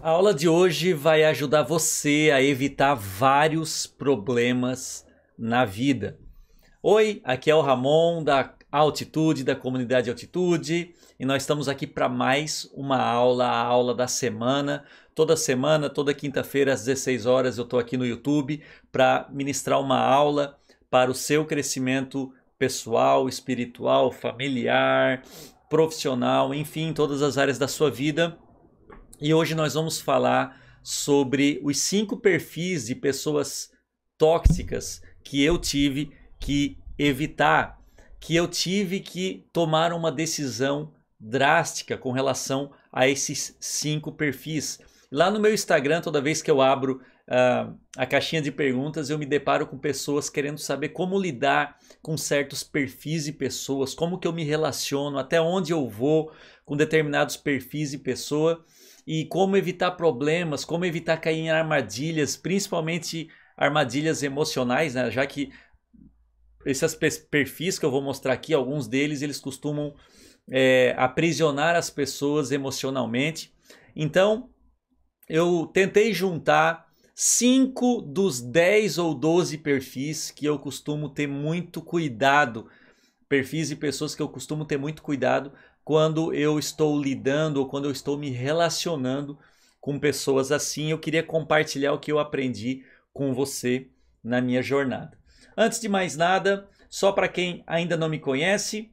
A aula de hoje vai ajudar você a evitar vários problemas na vida. Oi, aqui é o Ramon da Altitude, da comunidade Altitude, e nós estamos aqui para mais uma aula, a aula da semana. Toda semana, toda quinta-feira às 16 horas eu estou aqui no YouTube para ministrar uma aula para o seu crescimento pessoal, espiritual, familiar, profissional, enfim, todas as áreas da sua vida. E hoje nós vamos falar sobre os cinco perfis de pessoas tóxicas que eu tive que evitar, que eu tive que tomar uma decisão drástica com relação a esses cinco perfis. Lá no meu Instagram, toda vez que eu abro uh, a caixinha de perguntas, eu me deparo com pessoas querendo saber como lidar com certos perfis e pessoas, como que eu me relaciono, até onde eu vou com determinados perfis e pessoa e como evitar problemas, como evitar cair em armadilhas, principalmente armadilhas emocionais, né? Já que esses perfis que eu vou mostrar aqui, alguns deles eles costumam é, aprisionar as pessoas emocionalmente. Então, eu tentei juntar cinco dos 10 ou 12 perfis que eu costumo ter muito cuidado, perfis e pessoas que eu costumo ter muito cuidado quando eu estou lidando ou quando eu estou me relacionando com pessoas assim. Eu queria compartilhar o que eu aprendi com você na minha jornada. Antes de mais nada, só para quem ainda não me conhece,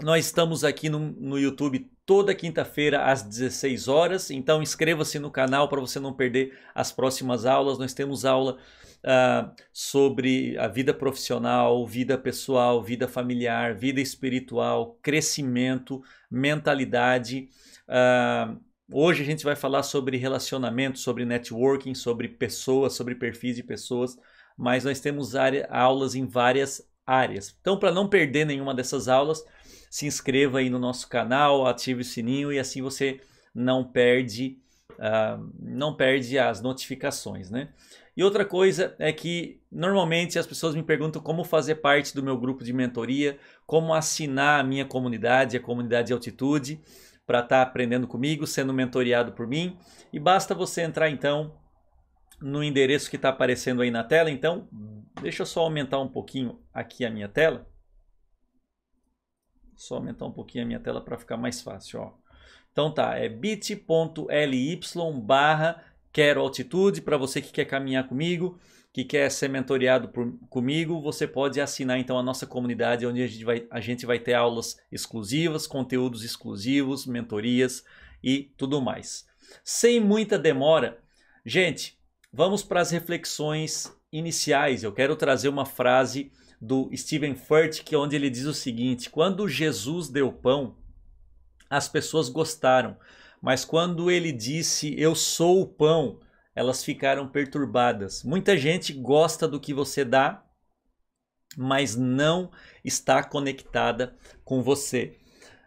nós estamos aqui no, no YouTube toda quinta-feira às 16 horas. Então inscreva-se no canal para você não perder as próximas aulas. Nós temos aula uh, sobre a vida profissional, vida pessoal, vida familiar, vida espiritual, crescimento, mentalidade. Uh, hoje a gente vai falar sobre relacionamento, sobre networking, sobre pessoas, sobre perfis de pessoas. Mas nós temos aulas em várias áreas. Então, para não perder nenhuma dessas aulas, se inscreva aí no nosso canal, ative o sininho e assim você não perde, uh, não perde as notificações, né? E outra coisa é que normalmente as pessoas me perguntam como fazer parte do meu grupo de mentoria, como assinar a minha comunidade, a comunidade altitude, para estar tá aprendendo comigo, sendo mentoriado por mim. E basta você entrar então no endereço que está aparecendo aí na tela. Então, deixa eu só aumentar um pouquinho aqui a minha tela só aumentar um pouquinho a minha tela para ficar mais fácil. Ó. Então tá, é bit.ly barra quero altitude para você que quer caminhar comigo, que quer ser mentoriado por, comigo, você pode assinar então a nossa comunidade onde a gente, vai, a gente vai ter aulas exclusivas, conteúdos exclusivos, mentorias e tudo mais. Sem muita demora, gente, vamos para as reflexões iniciais. Eu quero trazer uma frase do Stephen Furtick, é onde ele diz o seguinte: quando Jesus deu pão, as pessoas gostaram, mas quando ele disse eu sou o pão, elas ficaram perturbadas. Muita gente gosta do que você dá, mas não está conectada com você.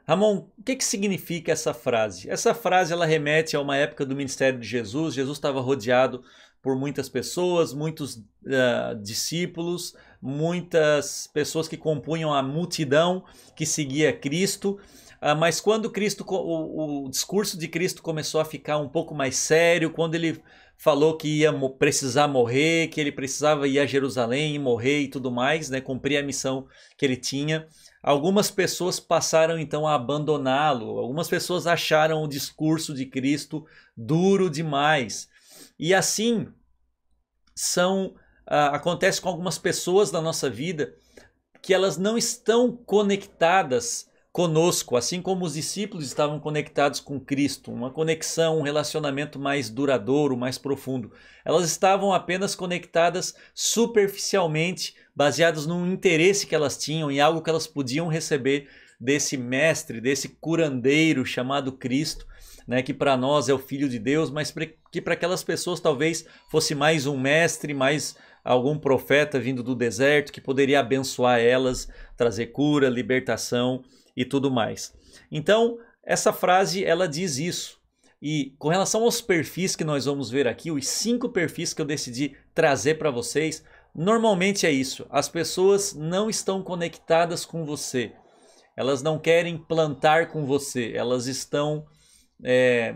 Ramon, o que, que significa essa frase? Essa frase ela remete a uma época do ministério de Jesus. Jesus estava rodeado por muitas pessoas, muitos uh, discípulos, muitas pessoas que compunham a multidão que seguia Cristo. Ah, mas quando Cristo, o, o discurso de Cristo começou a ficar um pouco mais sério, quando ele falou que ia precisar morrer, que ele precisava ir a Jerusalém e morrer e tudo mais, né, cumprir a missão que ele tinha. Algumas pessoas passaram então a abandoná-lo. Algumas pessoas acharam o discurso de Cristo duro demais. E assim são ah, acontece com algumas pessoas da nossa vida que elas não estão conectadas conosco, assim como os discípulos estavam conectados com Cristo, uma conexão, um relacionamento mais duradouro, mais profundo. Elas estavam apenas conectadas superficialmente, baseadas num interesse que elas tinham e algo que elas podiam receber desse mestre, desse curandeiro chamado Cristo, né, que para nós é o filho de Deus, mas que para aquelas pessoas talvez fosse mais um mestre, mais algum profeta vindo do deserto que poderia abençoar elas, trazer cura, libertação e tudo mais. Então, essa frase ela diz isso. E com relação aos perfis que nós vamos ver aqui, os cinco perfis que eu decidi trazer para vocês, normalmente é isso. As pessoas não estão conectadas com você. Elas não querem plantar com você. Elas estão é,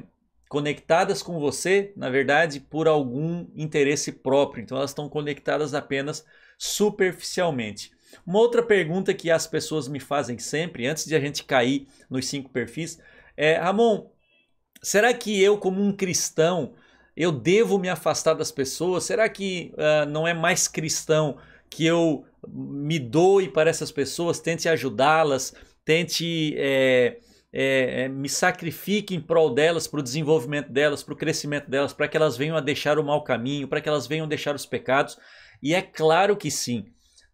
conectadas com você, na verdade, por algum interesse próprio. Então elas estão conectadas apenas superficialmente. Uma outra pergunta que as pessoas me fazem sempre, antes de a gente cair nos cinco perfis, é: Ramon, será que eu, como um cristão, eu devo me afastar das pessoas? Será que uh, não é mais cristão que eu me doe para essas pessoas, tente ajudá-las, tente eh, é, é, me sacrifique em prol delas, para o desenvolvimento delas, para o crescimento delas, para que elas venham a deixar o mau caminho, para que elas venham a deixar os pecados. E é claro que sim,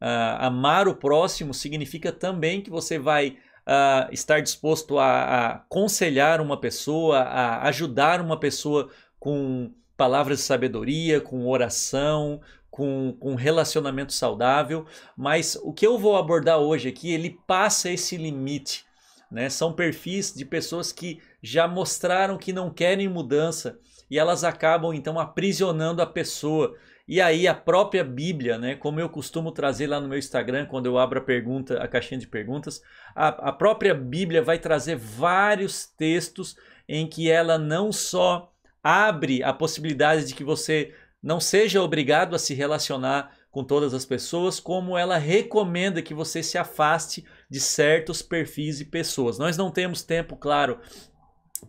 uh, amar o próximo significa também que você vai uh, estar disposto a, a aconselhar uma pessoa, a ajudar uma pessoa com palavras de sabedoria, com oração, com, com relacionamento saudável. Mas o que eu vou abordar hoje aqui, ele passa esse limite né? São perfis de pessoas que já mostraram que não querem mudança e elas acabam então aprisionando a pessoa. E aí a própria Bíblia, né, como eu costumo trazer lá no meu Instagram, quando eu abro a pergunta, a caixinha de perguntas, a, a própria Bíblia vai trazer vários textos em que ela não só abre a possibilidade de que você não seja obrigado a se relacionar com todas as pessoas, como ela recomenda que você se afaste de certos perfis e pessoas. Nós não temos tempo, claro,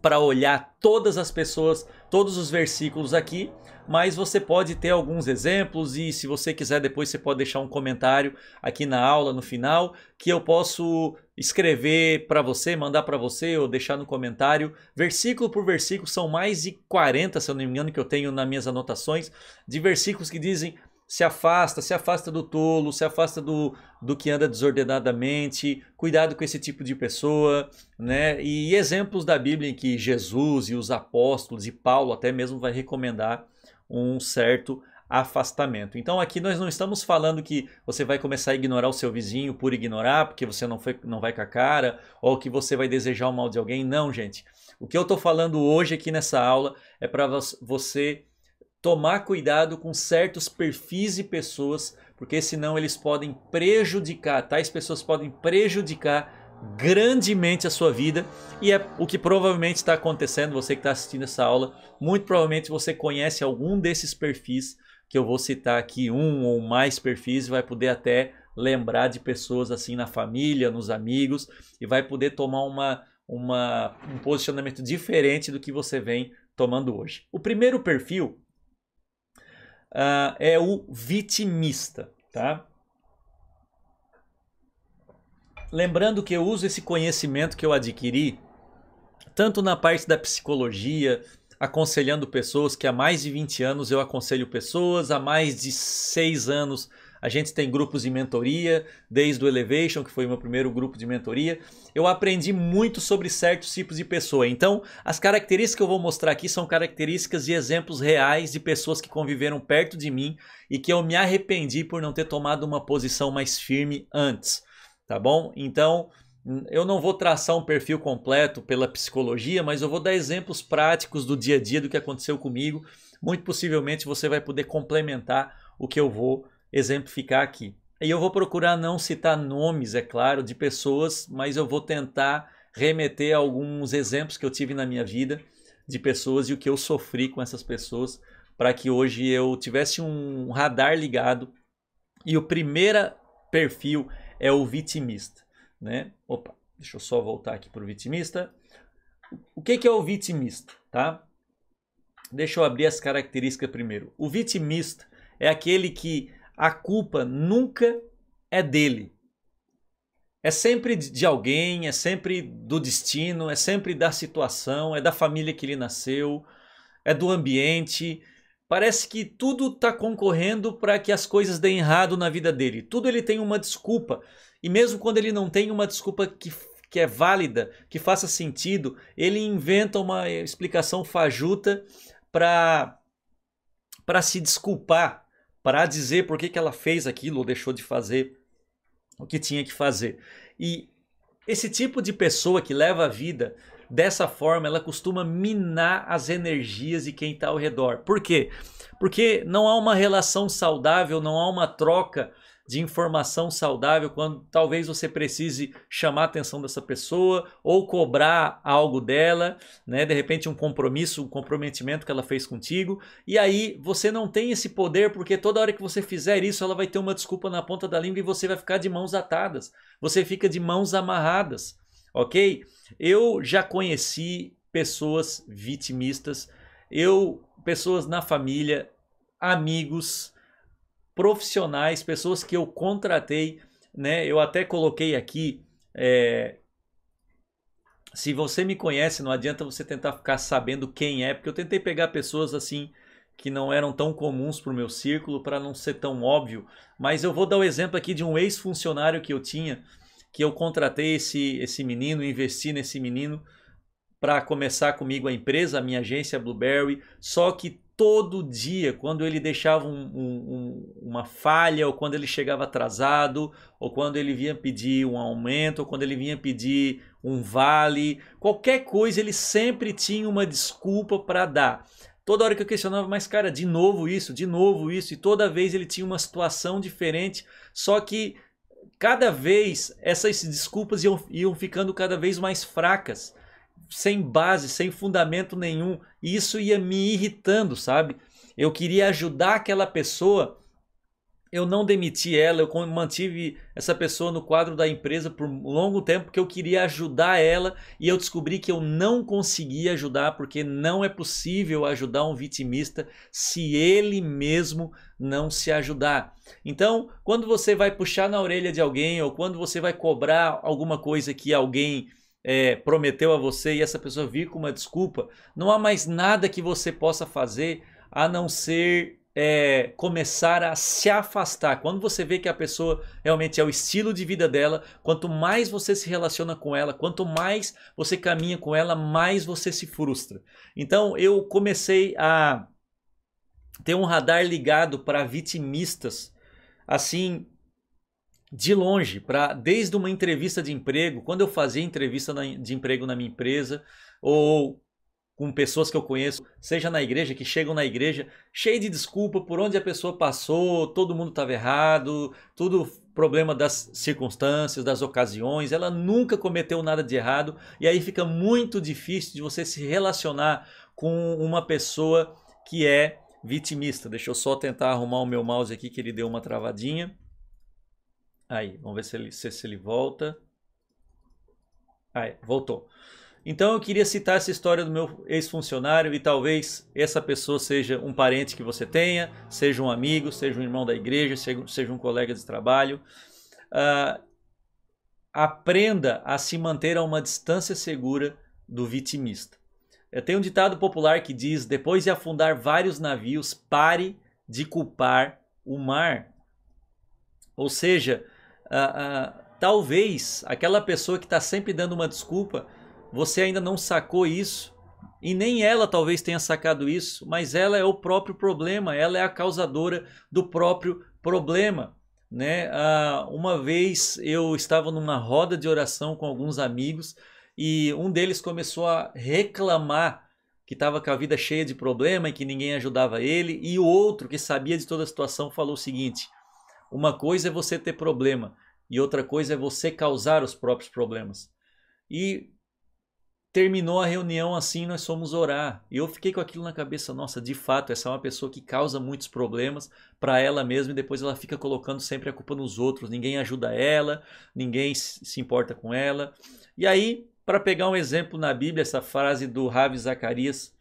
para olhar todas as pessoas, todos os versículos aqui, mas você pode ter alguns exemplos e se você quiser depois você pode deixar um comentário aqui na aula no final que eu posso escrever para você, mandar para você ou deixar no comentário, versículo por versículo, são mais de 40, se eu não me engano, que eu tenho nas minhas anotações, de versículos que dizem se afasta, se afasta do tolo, se afasta do, do que anda desordenadamente, cuidado com esse tipo de pessoa, né? E exemplos da Bíblia em que Jesus e os apóstolos e Paulo até mesmo vai recomendar um certo afastamento. Então aqui nós não estamos falando que você vai começar a ignorar o seu vizinho por ignorar, porque você não, foi, não vai com a cara, ou que você vai desejar o mal de alguém. Não, gente. O que eu estou falando hoje aqui nessa aula é para você tomar cuidado com certos perfis e pessoas, porque senão eles podem prejudicar, tais pessoas podem prejudicar grandemente a sua vida e é o que provavelmente está acontecendo. Você que está assistindo essa aula, muito provavelmente você conhece algum desses perfis que eu vou citar aqui, um ou mais perfis, vai poder até lembrar de pessoas assim na família, nos amigos e vai poder tomar uma, uma um posicionamento diferente do que você vem tomando hoje. O primeiro perfil uh, é o vitimista, tá? Lembrando que eu uso esse conhecimento que eu adquiri tanto na parte da psicologia, aconselhando pessoas que há mais de 20 anos eu aconselho pessoas, há mais de 6 anos a gente tem grupos de mentoria, desde o Elevation, que foi o meu primeiro grupo de mentoria. Eu aprendi muito sobre certos tipos de pessoa. Então, as características que eu vou mostrar aqui são características e exemplos reais de pessoas que conviveram perto de mim e que eu me arrependi por não ter tomado uma posição mais firme antes. Tá bom? Então, hum, eu não vou traçar um perfil completo pela psicologia, mas eu vou dar exemplos práticos do dia a dia do que aconteceu comigo. Muito possivelmente você vai poder complementar o que eu vou exemplificar aqui. E eu vou procurar não citar nomes, é claro, de pessoas, mas eu vou tentar remeter a alguns exemplos que eu tive na minha vida de pessoas e o que eu sofri com essas pessoas para que hoje eu tivesse um radar ligado. E o primeiro perfil é o vitimista, né? Opa, deixa eu só voltar aqui para o vitimista. O que, que é o vitimista, tá? Deixa eu abrir as características primeiro. O vitimista é aquele que a culpa nunca é dele. É sempre de alguém, é sempre do destino, é sempre da situação, é da família que ele nasceu, é do ambiente. Parece que tudo está concorrendo para que as coisas deem errado na vida dele. Tudo ele tem uma desculpa. E mesmo quando ele não tem uma desculpa que, que é válida, que faça sentido, ele inventa uma explicação fajuta para se desculpar para dizer por que, que ela fez aquilo ou deixou de fazer o que tinha que fazer. E esse tipo de pessoa que leva a vida dessa forma, ela costuma minar as energias de quem está ao redor. Por quê? Porque não há uma relação saudável, não há uma troca de informação saudável quando talvez você precise chamar a atenção dessa pessoa ou cobrar algo dela, né? De repente um compromisso, um comprometimento que ela fez contigo. E aí você não tem esse poder porque toda hora que você fizer isso, ela vai ter uma desculpa na ponta da língua e você vai ficar de mãos atadas. Você fica de mãos amarradas, OK? Eu já conheci pessoas vitimistas, eu pessoas na família, amigos, profissionais, pessoas que eu contratei, né? Eu até coloquei aqui. É, se você me conhece, não adianta você tentar ficar sabendo quem é, porque eu tentei pegar pessoas assim que não eram tão comuns para o meu círculo para não ser tão óbvio. Mas eu vou dar o exemplo aqui de um ex-funcionário que eu tinha, que eu contratei esse, esse menino, investi nesse menino para começar comigo a empresa, a minha agência Blueberry. Só que todo dia, quando ele deixava um, um, uma falha, ou quando ele chegava atrasado, ou quando ele vinha pedir um aumento, ou quando ele vinha pedir um vale, qualquer coisa, ele sempre tinha uma desculpa para dar. Toda hora que eu questionava, mas cara, de novo isso, de novo isso, e toda vez ele tinha uma situação diferente, só que cada vez essas desculpas iam, iam ficando cada vez mais fracas sem base, sem fundamento nenhum. E isso ia me irritando, sabe? Eu queria ajudar aquela pessoa, eu não demiti ela, eu mantive essa pessoa no quadro da empresa por um longo tempo porque eu queria ajudar ela e eu descobri que eu não conseguia ajudar porque não é possível ajudar um vitimista se ele mesmo não se ajudar. Então, quando você vai puxar na orelha de alguém ou quando você vai cobrar alguma coisa que alguém é, prometeu a você e essa pessoa vir com uma desculpa, não há mais nada que você possa fazer a não ser é, começar a se afastar. Quando você vê que a pessoa realmente é o estilo de vida dela, quanto mais você se relaciona com ela, quanto mais você caminha com ela, mais você se frustra. Então eu comecei a ter um radar ligado para vitimistas, assim, de longe, para desde uma entrevista de emprego, quando eu fazia entrevista na, de emprego na minha empresa, ou com pessoas que eu conheço, seja na igreja, que chegam na igreja, cheio de desculpa por onde a pessoa passou, todo mundo estava errado, tudo problema das circunstâncias, das ocasiões, ela nunca cometeu nada de errado, e aí fica muito difícil de você se relacionar com uma pessoa que é vitimista. Deixa eu só tentar arrumar o meu mouse aqui que ele deu uma travadinha. Aí, vamos ver se ele, se, se ele volta. Aí, voltou. Então eu queria citar essa história do meu ex-funcionário e talvez essa pessoa seja um parente que você tenha, seja um amigo, seja um irmão da igreja, seja um colega de trabalho. Uh, aprenda a se manter a uma distância segura do vitimista. Tem um ditado popular que diz: depois de afundar vários navios, pare de culpar o mar. Ou seja, ah, ah, talvez aquela pessoa que está sempre dando uma desculpa, você ainda não sacou isso e nem ela talvez tenha sacado isso, mas ela é o próprio problema, ela é a causadora do próprio problema. Né? Ah, uma vez eu estava numa roda de oração com alguns amigos e um deles começou a reclamar que estava com a vida cheia de problema e que ninguém ajudava ele, e o outro que sabia de toda a situação falou o seguinte: uma coisa é você ter problema e outra coisa é você causar os próprios problemas. E terminou a reunião assim, nós fomos orar. E eu fiquei com aquilo na cabeça, nossa, de fato, essa é uma pessoa que causa muitos problemas para ela mesma e depois ela fica colocando sempre a culpa nos outros. Ninguém ajuda ela, ninguém se importa com ela. E aí, para pegar um exemplo na Bíblia, essa frase do Ravi Zacarias,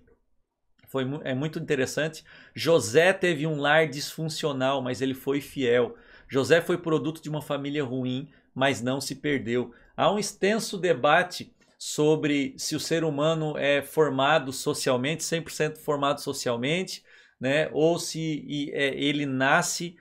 foi, é muito interessante. José teve um lar disfuncional, mas ele foi fiel. José foi produto de uma família ruim, mas não se perdeu. Há um extenso debate sobre se o ser humano é formado socialmente, 100% formado socialmente, né? ou se é, ele nasce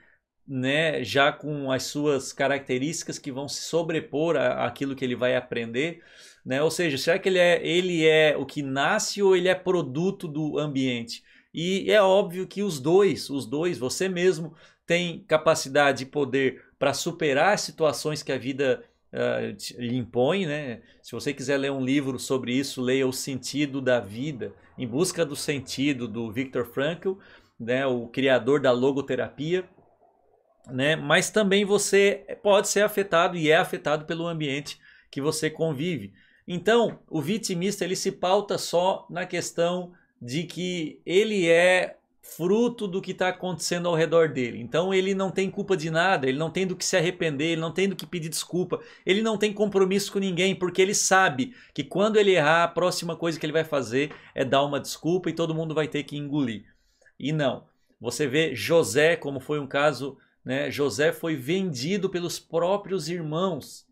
né, já com as suas características que vão se sobrepor àquilo que ele vai aprender. Né? Ou seja, será que ele é, ele é o que nasce ou ele é produto do ambiente? E é óbvio que os dois, os dois, você mesmo tem capacidade e poder para superar as situações que a vida uh, lhe impõe, né? Se você quiser ler um livro sobre isso, leia O Sentido da Vida, Em Busca do Sentido, do Viktor Frankl, né? o criador da logoterapia. Né? Mas também você pode ser afetado e é afetado pelo ambiente que você convive. Então, o vitimista ele se pauta só na questão de que ele é fruto do que está acontecendo ao redor dele. Então ele não tem culpa de nada, ele não tem do que se arrepender, ele não tem do que pedir desculpa, ele não tem compromisso com ninguém, porque ele sabe que quando ele errar, a próxima coisa que ele vai fazer é dar uma desculpa e todo mundo vai ter que engolir. E não. Você vê José, como foi um caso, né? José foi vendido pelos próprios irmãos.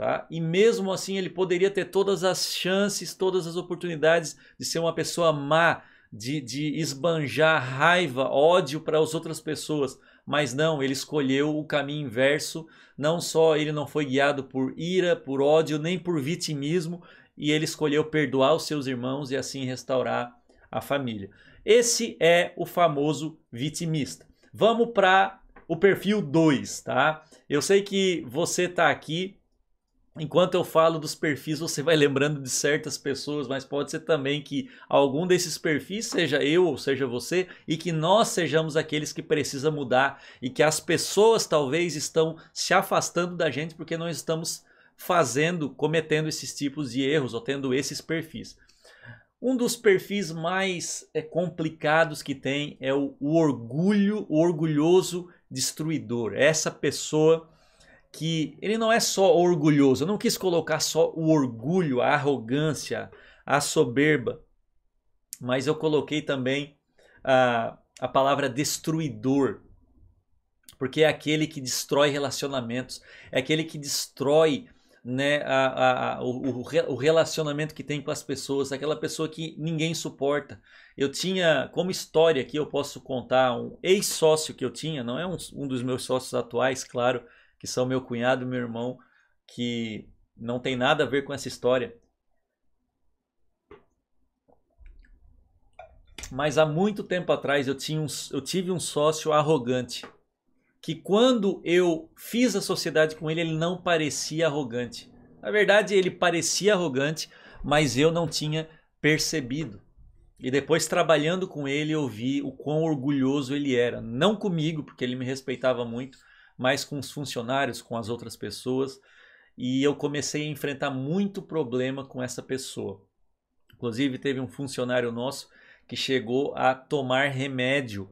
Tá? E mesmo assim ele poderia ter todas as chances, todas as oportunidades de ser uma pessoa má, de, de esbanjar raiva, ódio para as outras pessoas. Mas não, ele escolheu o caminho inverso. Não só ele não foi guiado por ira, por ódio, nem por vitimismo, e ele escolheu perdoar os seus irmãos e assim restaurar a família. Esse é o famoso vitimista. Vamos para o perfil 2, tá? Eu sei que você está aqui Enquanto eu falo dos perfis, você vai lembrando de certas pessoas, mas pode ser também que algum desses perfis seja eu ou seja você e que nós sejamos aqueles que precisa mudar e que as pessoas talvez estão se afastando da gente porque nós estamos fazendo, cometendo esses tipos de erros ou tendo esses perfis. Um dos perfis mais é, complicados que tem é o, o orgulho, o orgulhoso destruidor. Essa pessoa que ele não é só orgulhoso. Eu não quis colocar só o orgulho, a arrogância, a soberba, mas eu coloquei também a, a palavra destruidor, porque é aquele que destrói relacionamentos, é aquele que destrói né, a, a, a, o, o, relacionamento que tem com as pessoas, aquela pessoa que ninguém suporta. Eu tinha, como história aqui, eu posso contar um ex-sócio que eu tinha, não é um, um dos meus sócios atuais, claro, que são meu cunhado e meu irmão, que não tem nada a ver com essa história. Mas há muito tempo atrás eu, tinha um, eu tive um sócio arrogante, que quando eu fiz a sociedade com ele, ele não parecia arrogante. Na verdade, ele parecia arrogante, mas eu não tinha percebido. E depois, trabalhando com ele, eu vi o quão orgulhoso ele era. Não comigo, porque ele me respeitava muito, mais com os funcionários, com as outras pessoas, e eu comecei a enfrentar muito problema com essa pessoa. Inclusive, teve um funcionário nosso que chegou a tomar remédio,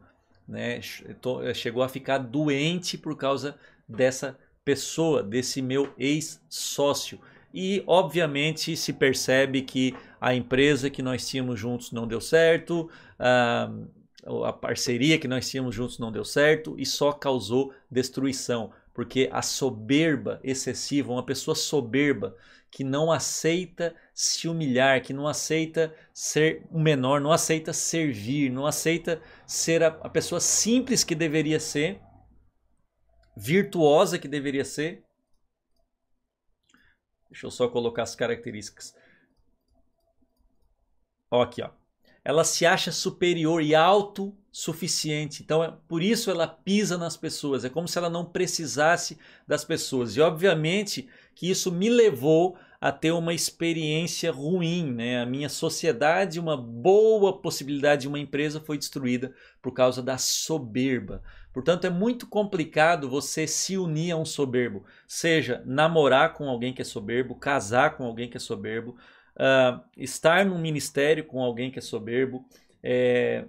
né? chegou a ficar doente por causa dessa pessoa, desse meu ex-sócio. E, obviamente, se percebe que a empresa que nós tínhamos juntos não deu certo, ah, a parceria que nós tínhamos juntos não deu certo e só causou destruição, porque a soberba excessiva, uma pessoa soberba que não aceita se humilhar, que não aceita ser o menor, não aceita servir, não aceita ser a, a pessoa simples que deveria ser, virtuosa que deveria ser. Deixa eu só colocar as características. Ó, aqui, ó ela se acha superior e autossuficiente. Então, é, por isso ela pisa nas pessoas. É como se ela não precisasse das pessoas. E, obviamente, que isso me levou a ter uma experiência ruim, né? A minha sociedade, uma boa possibilidade de uma empresa foi destruída por causa da soberba. Portanto, é muito complicado você se unir a um soberbo, seja namorar com alguém que é soberbo, casar com alguém que é soberbo, uh, estar num ministério com alguém que é soberbo, é,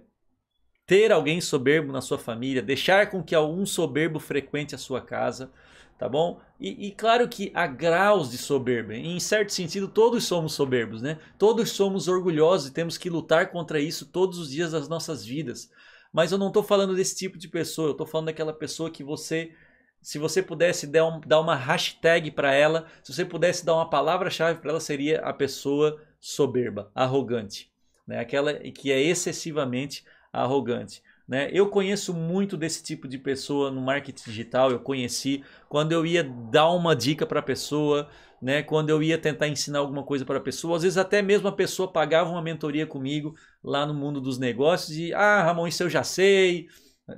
ter alguém soberbo na sua família, deixar com que algum soberbo frequente a sua casa, tá bom? E, e, claro que há graus de soberba. Em certo sentido, todos somos soberbos, né? Todos somos orgulhosos e temos que lutar contra isso todos os dias das nossas vidas. Mas eu não estou falando desse tipo de pessoa, eu estou falando daquela pessoa que você se você pudesse dar, um, dar uma hashtag para ela, se você pudesse dar uma palavra-chave para ela, seria a pessoa soberba, arrogante, né? aquela que é excessivamente arrogante. Né? Eu conheço muito desse tipo de pessoa no marketing digital, eu conheci quando eu ia dar uma dica para a pessoa, né? quando eu ia tentar ensinar alguma coisa para a pessoa, às vezes até mesmo a pessoa pagava uma mentoria comigo lá no mundo dos negócios e, ah, Ramon, isso eu já sei,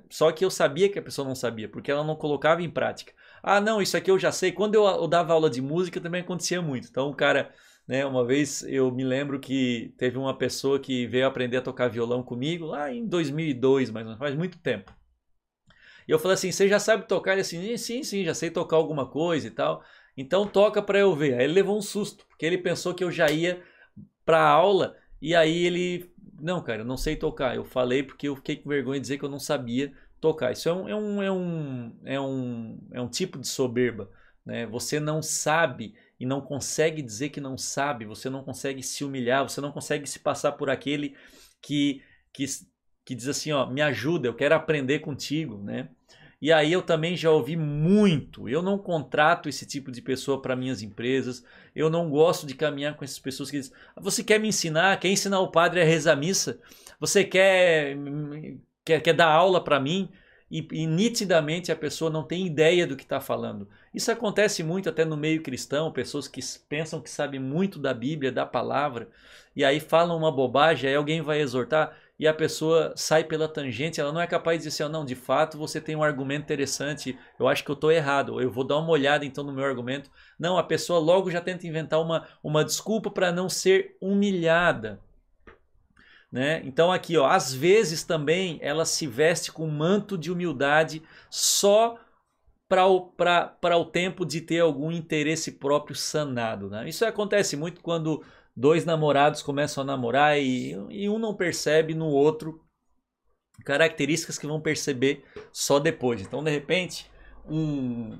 só que eu sabia que a pessoa não sabia, porque ela não colocava em prática. Ah, não, isso aqui eu já sei. Quando eu, eu dava aula de música também acontecia muito. Então o cara, né, uma vez eu me lembro que teve uma pessoa que veio aprender a tocar violão comigo lá em 2002, mas faz muito tempo. E eu falei assim: "Você já sabe tocar?" Ele assim: "Sim, sim, já sei tocar alguma coisa e tal. Então toca para eu ver". Aí ele levou um susto, porque ele pensou que eu já ia para aula e aí ele não, cara, eu não sei tocar. Eu falei porque eu fiquei com vergonha de dizer que eu não sabia tocar. Isso é um, é um, é um, é um, é um tipo de soberba. Né? Você não sabe e não consegue dizer que não sabe, você não consegue se humilhar, você não consegue se passar por aquele que, que, que diz assim: ó, me ajuda, eu quero aprender contigo. Né? E aí eu também já ouvi muito. Eu não contrato esse tipo de pessoa para minhas empresas. Eu não gosto de caminhar com essas pessoas que dizem: ah, "Você quer me ensinar? Quer ensinar o padre a rezar missa? Você quer quer, quer dar aula para mim?" E, e, nitidamente a pessoa não tem ideia do que está falando. Isso acontece muito até no meio cristão, pessoas que pensam que sabem muito da Bíblia, da palavra, e aí falam uma bobagem, aí alguém vai exortar, e a pessoa sai pela tangente, ela não é capaz de dizer, assim, não, de fato você tem um argumento interessante, eu acho que eu estou errado, eu vou dar uma olhada então no meu argumento. Não, a pessoa logo já tenta inventar uma, uma desculpa para não ser humilhada. Né? Então aqui, ó, às vezes também ela se veste com um manto de humildade só para o, o tempo de ter algum interesse próprio sanado. Né? Isso acontece muito quando dois namorados começam a namorar e, e um não percebe no outro características que vão perceber só depois. Então, de repente, um,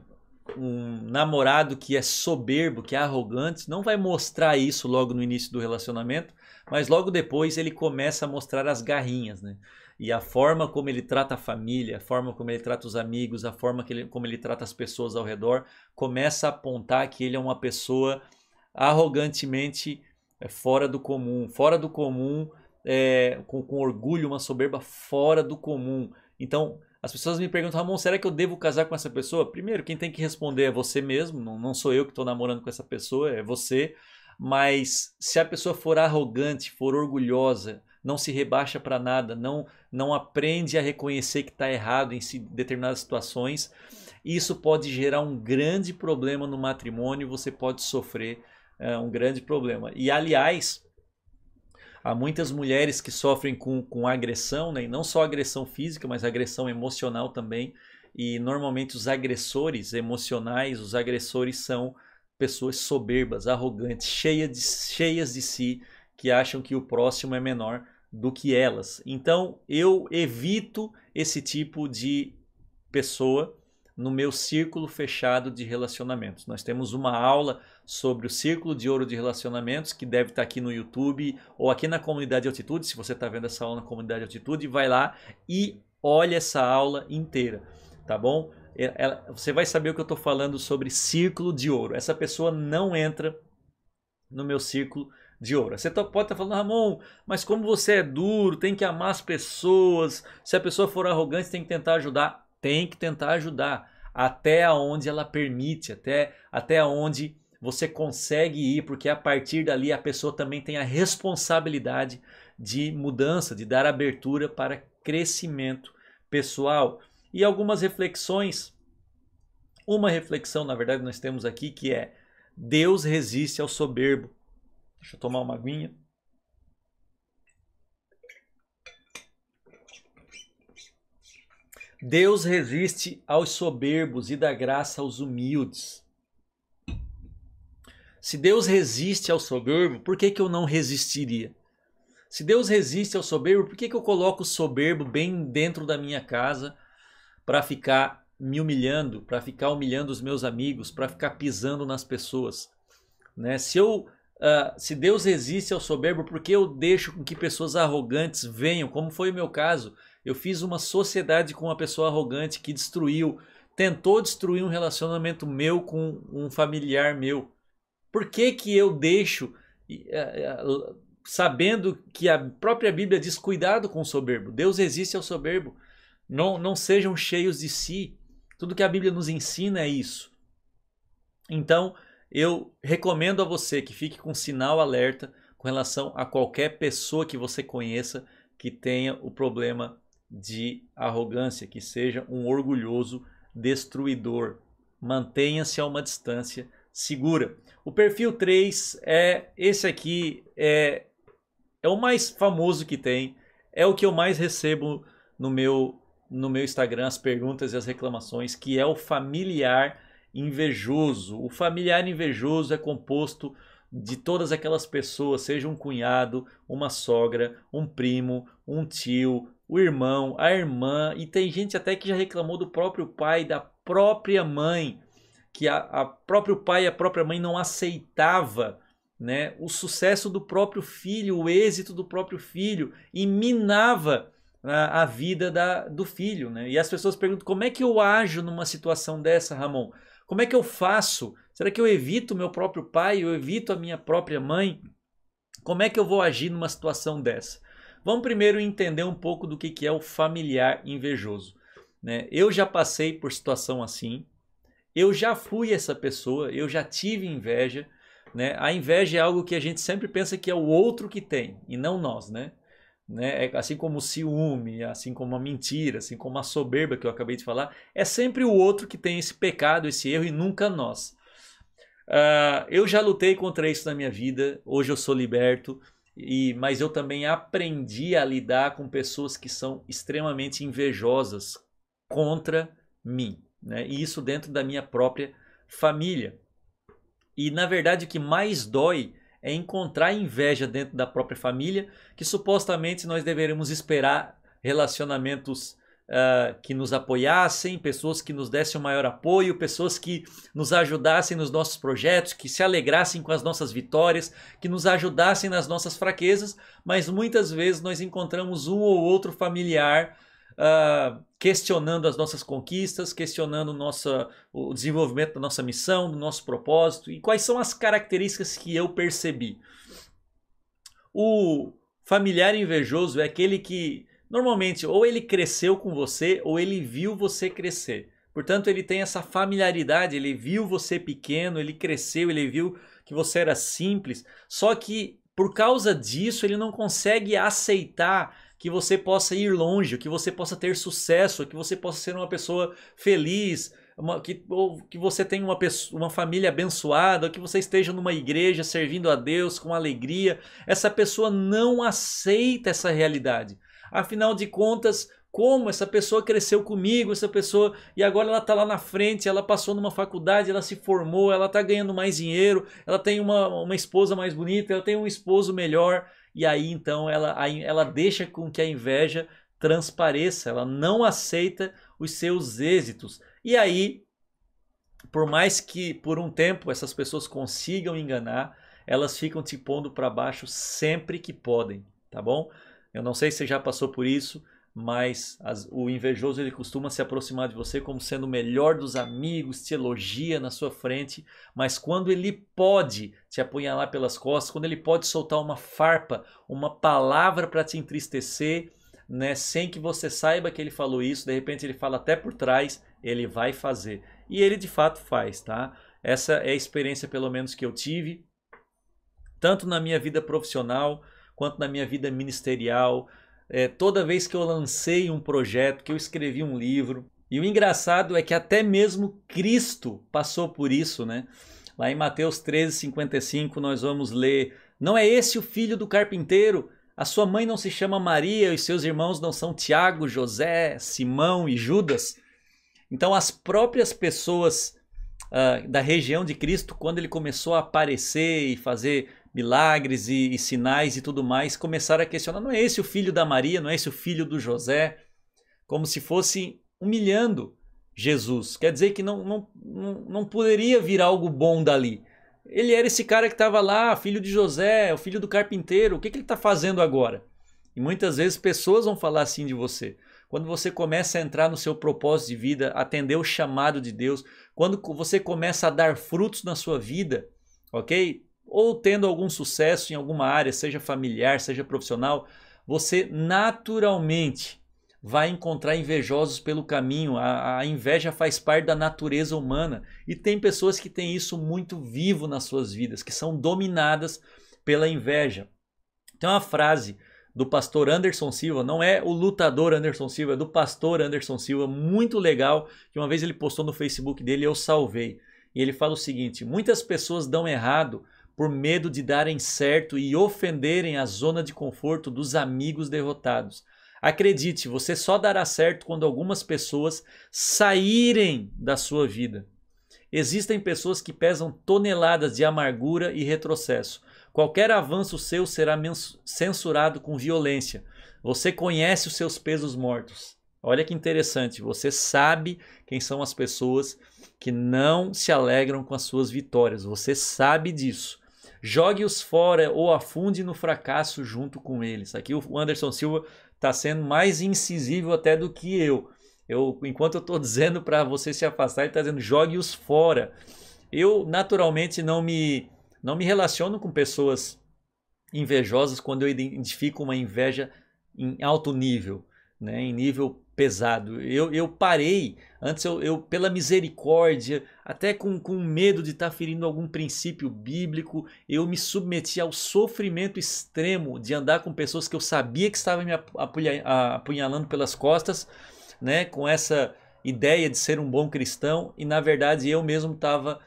um namorado que é soberbo, que é arrogante, não vai mostrar isso logo no início do relacionamento, mas logo depois ele começa a mostrar as garrinhas, né? E a forma como ele trata a família, a forma como ele trata os amigos, a forma que ele, como ele trata as pessoas ao redor, começa a apontar que ele é uma pessoa arrogantemente é fora do comum, fora do comum, é, com, com, orgulho, uma soberba fora do comum. Então, as pessoas me perguntam, Ramon, será que eu devo casar com essa pessoa? Primeiro, quem tem que responder é você mesmo, não, não sou eu que estou namorando com essa pessoa, é você. Mas se a pessoa for arrogante, for orgulhosa, não se rebaixa para nada, não não aprende a reconhecer que está errado em si, determinadas situações, isso pode gerar um grande problema no matrimônio, você pode sofrer é um grande problema. E aliás, há muitas mulheres que sofrem com, com agressão, né? e não só agressão física, mas agressão emocional também. E normalmente os agressores emocionais, os agressores são pessoas soberbas, arrogantes, cheias de, cheias de si, que acham que o próximo é menor do que elas. Então eu evito esse tipo de pessoa no meu círculo fechado de relacionamentos. Nós temos uma aula sobre o círculo de ouro de relacionamentos que deve estar aqui no YouTube ou aqui na comunidade Altitude. Se você está vendo essa aula na comunidade Altitude, vai lá e olha essa aula inteira, tá bom? Ela, é, é, você vai saber o que eu estou falando sobre círculo de ouro. Essa pessoa não entra no meu círculo de ouro. Você tá, pode estar tá falando, Ramon, mas como você é duro, tem que amar as pessoas. Se a pessoa for arrogante, tem que tentar ajudar. Tem que tentar ajudar até onde ela permite, até, até onde você consegue ir, porque a partir dali a pessoa também tem a responsabilidade de mudança, de dar abertura para crescimento pessoal. E algumas reflexões. Uma reflexão, na verdade, nós temos aqui que é: Deus resiste ao soberbo. Deixa eu tomar uma aguinha. Deus resiste aos soberbos e dá graça aos humildes. Se Deus resiste ao soberbo, por que, que eu não resistiria? Se Deus resiste ao soberbo, por que, que eu coloco o soberbo bem dentro da minha casa para ficar me humilhando, para ficar humilhando os meus amigos, para ficar pisando nas pessoas? Né? Se, eu, uh, se Deus resiste ao soberbo, por que eu deixo que pessoas arrogantes venham, como foi o meu caso? Eu fiz uma sociedade com uma pessoa arrogante que destruiu, tentou destruir um relacionamento meu com um familiar meu. Por que, que eu deixo, é, é, sabendo que a própria Bíblia diz cuidado com o soberbo? Deus existe ao soberbo. Não, não sejam cheios de si. Tudo que a Bíblia nos ensina é isso. Então, eu recomendo a você que fique com sinal alerta com relação a qualquer pessoa que você conheça que tenha o problema de arrogância, que seja um orgulhoso destruidor. Mantenha-se a uma distância segura. O perfil 3 é esse aqui, é, é o mais famoso que tem, é o que eu mais recebo no meu no meu Instagram as perguntas e as reclamações, que é o familiar invejoso. O familiar invejoso é composto de todas aquelas pessoas, seja um cunhado, uma sogra, um primo, um tio, o irmão, a irmã, e tem gente até que já reclamou do próprio pai, da própria mãe, que a, a próprio pai e a própria mãe não aceitava né, o sucesso do próprio filho, o êxito do próprio filho, e minava a, a vida da, do filho. Né? E as pessoas perguntam: como é que eu ajo numa situação dessa, Ramon? Como é que eu faço? Será que eu evito meu próprio pai? Eu evito a minha própria mãe? Como é que eu vou agir numa situação dessa? Vamos primeiro entender um pouco do que, que é o familiar invejoso. Né? Eu já passei por situação assim, eu já fui essa pessoa, eu já tive inveja. Né? A inveja é algo que a gente sempre pensa que é o outro que tem e não nós, né? né? É assim como o ciúme, assim como a mentira, assim como a soberba que eu acabei de falar, é sempre o outro que tem esse pecado, esse erro e nunca nós. Uh, eu já lutei contra isso na minha vida, hoje eu sou liberto, e, mas eu também aprendi a lidar com pessoas que são extremamente invejosas contra mim, né? E isso dentro da minha própria família. E na verdade o que mais dói é encontrar inveja dentro da própria família, que supostamente nós deveríamos esperar relacionamentos uh, que nos apoiassem, pessoas que nos dessem o maior apoio, pessoas que nos ajudassem nos nossos projetos, que se alegrassem com as nossas vitórias, que nos ajudassem nas nossas fraquezas, mas muitas vezes nós encontramos um ou outro familiar Uh, questionando as nossas conquistas, questionando nossa, o desenvolvimento da nossa missão, do nosso propósito e quais são as características que eu percebi. O familiar invejoso é aquele que Normalmente, ou ele cresceu com você, ou ele viu você crescer. Portanto, ele tem essa familiaridade, ele viu você pequeno, ele cresceu, ele viu que você era simples. Só que por causa disso, ele não consegue aceitar que você possa ir longe, que você possa ter sucesso, que você possa ser uma pessoa feliz, uma, que, ou que você tenha uma, pessoa, uma família abençoada, ou que você esteja numa igreja servindo a Deus com alegria. Essa pessoa não aceita essa realidade. Afinal de contas, como essa pessoa cresceu comigo, essa pessoa, e agora ela está lá na frente, ela passou numa faculdade, ela se formou, ela está ganhando mais dinheiro, ela tem uma, uma esposa mais bonita, ela tem um esposo melhor, e aí então ela, ela deixa com que a inveja transpareça, ela não aceita os seus êxitos. E aí, por mais que por um tempo essas pessoas consigam enganar, elas ficam te pondo para baixo sempre que podem, tá bom? Eu não sei se você já passou por isso, mas as, o invejoso ele costuma se aproximar de você como sendo o melhor dos amigos, te elogia na sua frente, mas quando ele pode te apunhalar pelas costas, quando ele pode soltar uma farpa, uma palavra para te entristecer, né, sem que você saiba que ele falou isso, de repente ele fala até por trás, ele vai fazer. E ele de fato faz, tá? Essa é a experiência pelo menos que eu tive, tanto na minha vida profissional, quanto na minha vida ministerial. É, toda vez que eu lancei um projeto, que eu escrevi um livro. E o engraçado é que até mesmo Cristo passou por isso, né? Lá em Mateus 13, 55, nós vamos ler: Não é esse o filho do carpinteiro? A sua mãe não se chama Maria e seus irmãos não são Tiago, José, Simão e Judas? Então, as próprias pessoas uh, da região de Cristo, quando ele começou a aparecer e fazer milagres e, e, sinais e tudo mais, começaram a questionar: não é esse o filho da Maria, não é esse o filho do José? Como se fosse humilhando Jesus. Quer dizer que não, não, não, não poderia vir algo bom dali. Ele era esse cara que estava lá, filho de José, o filho do carpinteiro, o que, que ele está fazendo agora? E muitas vezes pessoas vão falar assim de você. Quando você começa a entrar no seu propósito de vida, atender o chamado de Deus, quando você começa a dar frutos na sua vida, ok? ou tendo algum sucesso em alguma área, seja familiar, seja profissional, você naturalmente vai encontrar invejosos pelo caminho. A, a, inveja faz parte da natureza humana e tem pessoas que têm isso muito vivo nas suas vidas, que são dominadas pela inveja. Tem uma frase do pastor Anderson Silva, não é o lutador Anderson Silva, é do pastor Anderson Silva, muito legal, que uma vez ele postou no Facebook dele, eu salvei. E ele fala o seguinte: muitas pessoas dão errado por medo de darem certo e ofenderem a zona de conforto dos amigos derrotados. Acredite, você só dará certo quando algumas pessoas saírem da sua vida. Existem pessoas que pesam toneladas de amargura e retrocesso. Qualquer avanço seu será censurado com violência. Você conhece os seus pesos mortos. Olha que interessante, você sabe quem são as pessoas que não se alegram com as suas vitórias. Você sabe disso jogue-os fora ou afunde no fracasso junto com eles. Aqui o Anderson Silva está sendo mais incisivo até do que eu. eu enquanto eu estou dizendo para você se afastar, ele está dizendo jogue-os fora. Eu naturalmente não me, não me relaciono com pessoas invejosas quando eu identifico uma inveja em alto nível, né, em nível pesado. Eu, eu parei, antes eu, eu pela misericórdia, até com, com medo de estar tá ferindo algum princípio bíblico, eu me submeti ao sofrimento extremo de andar com pessoas que eu sabia que estavam me apunhalando pelas costas, né, com essa ideia de ser um bom cristão, e na verdade eu mesmo estava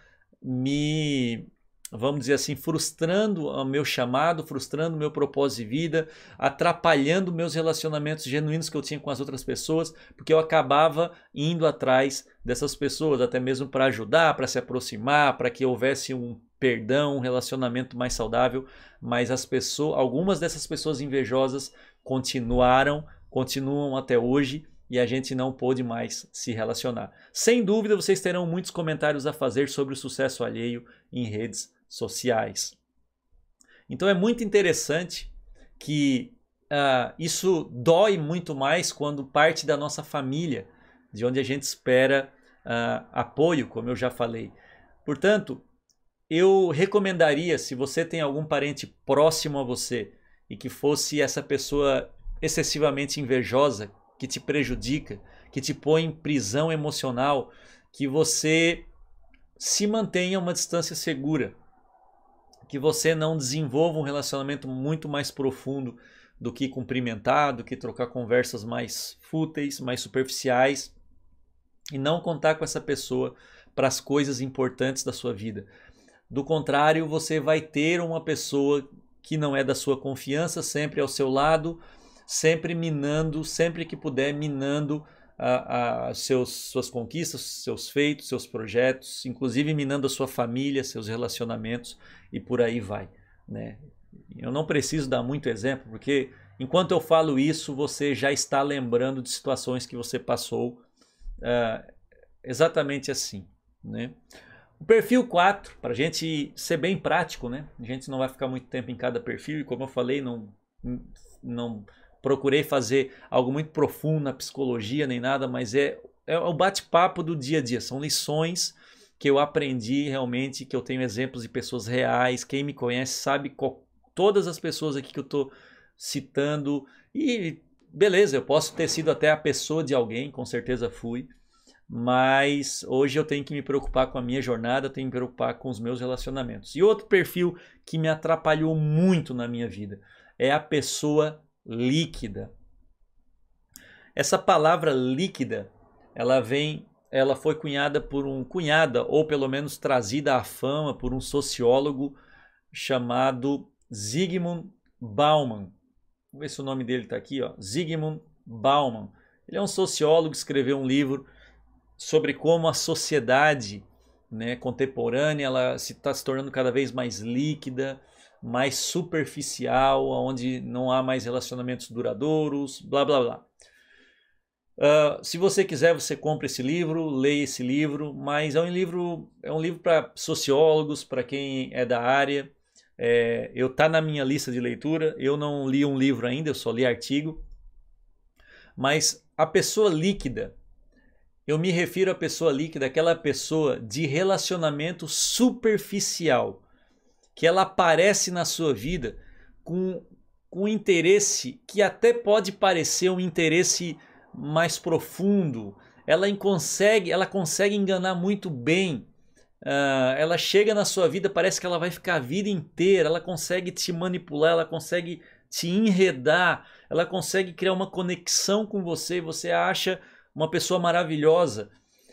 me vamos dizer assim, frustrando o meu chamado, frustrando o meu propósito de vida, atrapalhando meus relacionamentos genuínos que eu tinha com as outras pessoas, porque eu acabava indo atrás dessas pessoas, até mesmo para ajudar, para se aproximar, para que houvesse um perdão, um relacionamento mais saudável, mas as pessoas, algumas dessas pessoas invejosas continuaram, continuam até hoje e a gente não pôde mais se relacionar. Sem dúvida, vocês terão muitos comentários a fazer sobre o sucesso alheio em redes sociais. Então é muito interessante que uh, isso dói muito mais quando parte da nossa família, de onde a gente espera uh, apoio, como eu já falei. Portanto, eu recomendaria, se você tem algum parente próximo a você e que fosse essa pessoa excessivamente invejosa, que te prejudica, que te põe em prisão emocional, que você se mantenha a uma distância segura que você não desenvolva um relacionamento muito mais profundo do que cumprimentar, do que trocar conversas mais fúteis, mais superficiais e não contar com essa pessoa para as coisas importantes da sua vida. Do contrário, você vai ter uma pessoa que não é da sua confiança sempre ao seu lado, sempre minando, sempre que puder minando a, a seus, suas conquistas, seus feitos, seus projetos, inclusive minando a sua família, seus relacionamentos e por aí vai. Né? Eu não preciso dar muito exemplo, porque enquanto eu falo isso, você já está lembrando de situações que você passou uh, exatamente assim. Né? O perfil 4, para a gente ser bem prático, né? a gente não vai ficar muito tempo em cada perfil, e como eu falei, não, não procurei fazer algo muito profundo na psicologia nem nada, mas é, é o bate-papo do dia a dia. São lições que eu aprendi realmente, que eu tenho exemplos de pessoas reais. Quem me conhece sabe qual, todas as pessoas aqui que eu estou citando. E beleza, eu posso ter sido até a pessoa de alguém, com certeza fui. Mas hoje eu tenho que me preocupar com a minha jornada, tenho que me preocupar com os meus relacionamentos. E outro perfil que me atrapalhou muito na minha vida é a pessoa líquida. Essa palavra líquida, ela vem, ela foi cunhada por um cunhada ou pelo menos trazida à fama por um sociólogo chamado Zygmunt Bauman. Vamos ver se o nome dele está aqui, ó. Zygmunt Bauman. Ele é um sociólogo, escreveu um livro sobre como a sociedade né, contemporânea ela está se, tá se tornando cada vez mais líquida, mais superficial, onde não há mais relacionamentos duradouros, blá blá blá. Uh, se você quiser, você compra esse livro, leia esse livro, mas é um livro é um livro para sociólogos, para quem é da área. É, eu tá na minha lista de leitura. Eu não li um livro ainda, eu só li artigo. Mas a pessoa líquida, eu me refiro à pessoa líquida, aquela pessoa de relacionamento superficial, que ela aparece na sua vida com, com interesse que até pode parecer um interesse mais profundo. Ela consegue, ela consegue enganar muito bem. Uh, ela chega na sua vida, parece que ela vai ficar a vida inteira. Ela consegue te manipular, ela consegue te enredar, ela consegue criar uma conexão com você. Você acha uma pessoa maravilhosa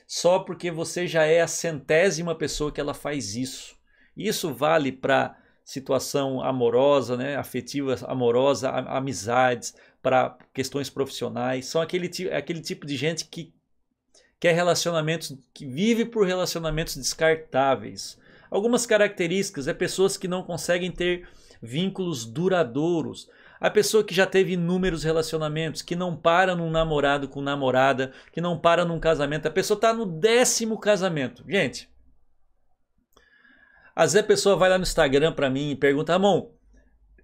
só porque você já é a centésima pessoa que ela faz isso. Isso vale para situação amorosa, né, afetiva, amorosa, amizades, para questões profissionais. São aquele, é aquele tipo de gente que quer relacionamentos, que vive por relacionamentos descartáveis. Algumas características é pessoas que não conseguem ter vínculos duradouros. A pessoa que já teve inúmeros relacionamentos, que não para num namorado com namorada, que não para num casamento. A pessoa está no décimo casamento. Gente, às vezes a pessoa vai lá no Instagram para mim e pergunta, Amon,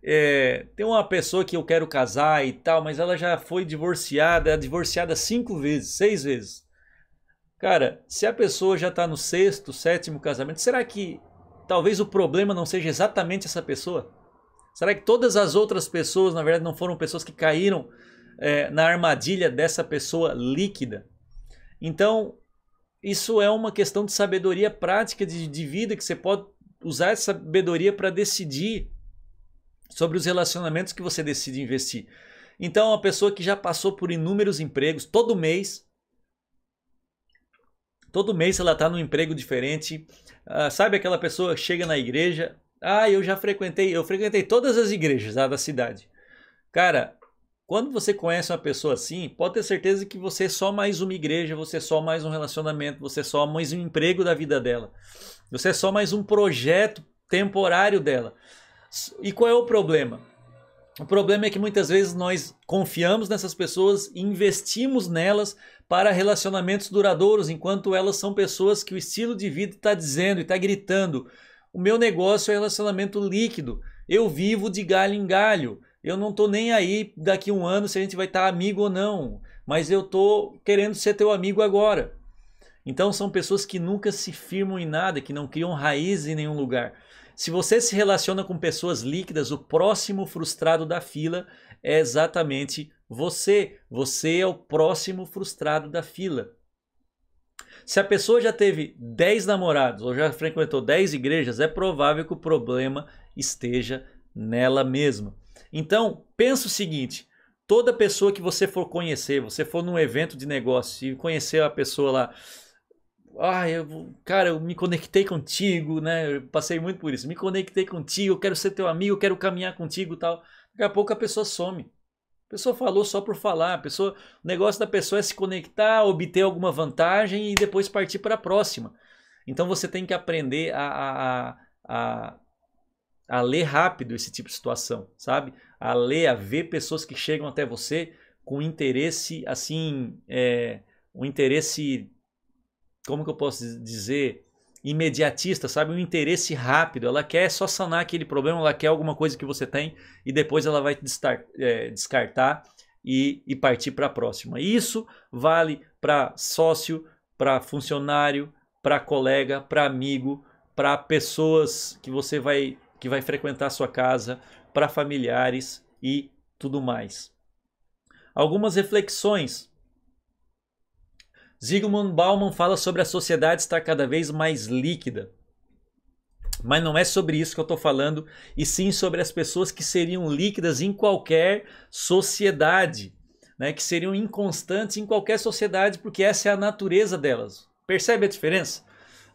é, tem uma pessoa que eu quero casar e tal, mas ela já foi divorciada, é divorciada cinco vezes, seis vezes. Cara, se a pessoa já está no sexto, sétimo casamento, será que talvez o problema não seja exatamente essa pessoa? Será que todas as outras pessoas, na verdade, não foram pessoas que caíram é, na armadilha dessa pessoa líquida? Então, isso é uma questão de sabedoria prática de, de vida que você pode usar essa sabedoria para decidir sobre os relacionamentos que você decide investir. Então, é uma pessoa que já passou por inúmeros empregos, todo mês, todo mês ela está num emprego diferente. Ah, sabe aquela pessoa que chega na igreja? Ah, eu já frequentei, eu frequentei todas as igrejas lá ah, da cidade. Cara, quando você conhece uma pessoa assim, pode ter certeza que você é só mais uma igreja, você é só mais um relacionamento, você é só mais um emprego da vida dela. Você é só mais um projeto temporário dela. E qual é o problema? O problema é que muitas vezes nós confiamos nessas pessoas e investimos nelas para relacionamentos duradouros, enquanto elas são pessoas que o estilo de vida está dizendo e está gritando: o meu negócio é relacionamento líquido, eu vivo de galho em galho, eu não estou nem aí daqui um ano se a gente vai estar tá amigo ou não, mas eu estou querendo ser teu amigo agora. Então são pessoas que nunca se firmam em nada, que não criam raiz em nenhum lugar. Se você se relaciona com pessoas líquidas, o próximo frustrado da fila é exatamente você. Você é o próximo frustrado da fila. Se a pessoa já teve 10 namorados ou já frequentou 10 igrejas, é provável que o problema esteja nela mesma. Então, pensa o seguinte: toda pessoa que você for conhecer, você for num evento de negócio e conhecer a pessoa lá ah, eu, cara, eu me conectei contigo, né? Eu passei muito por isso. Me conectei contigo, eu quero ser teu amigo, eu quero caminhar contigo tal. Daqui a pouco a pessoa some. A pessoa falou só por falar. A pessoa, o negócio da pessoa é se conectar, obter alguma vantagem e depois partir para a próxima. Então você tem que aprender a, a, a, a, a ler rápido esse tipo de situação, sabe? A ler, a ver pessoas que chegam até você com interesse, assim, é, um interesse como que eu posso dizer, imediatista, sabe? Um interesse rápido. Ela quer só sanar aquele problema, ela quer alguma coisa que você tem e depois ela vai é, descartar e, e partir para a próxima. Isso vale para sócio, para funcionário, para colega, para amigo, para pessoas que você vai que vai frequentar a sua casa, para familiares e tudo mais. Algumas reflexões Zygmunt Bauman fala sobre a sociedade estar cada vez mais líquida. Mas não é sobre isso que eu estou falando, e sim sobre as pessoas que seriam líquidas em qualquer sociedade, né? que seriam inconstantes em qualquer sociedade, porque essa é a natureza delas. Percebe a diferença?